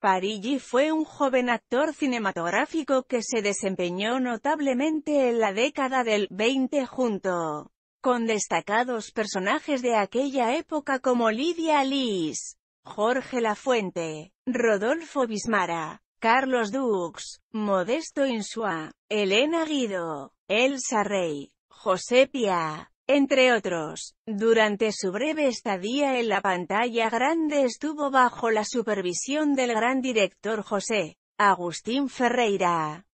Parigi fue un joven actor cinematográfico que se desempeñó notablemente en la década del 20 junto con destacados personajes de aquella época como Lidia Lys, Jorge Lafuente, Rodolfo Bismara, Carlos Dux, Modesto Insua, Elena Guido, Elsa Rey, José Pia, entre otros, durante su breve estadía en la pantalla grande estuvo bajo la supervisión del gran director José Agustín Ferreira.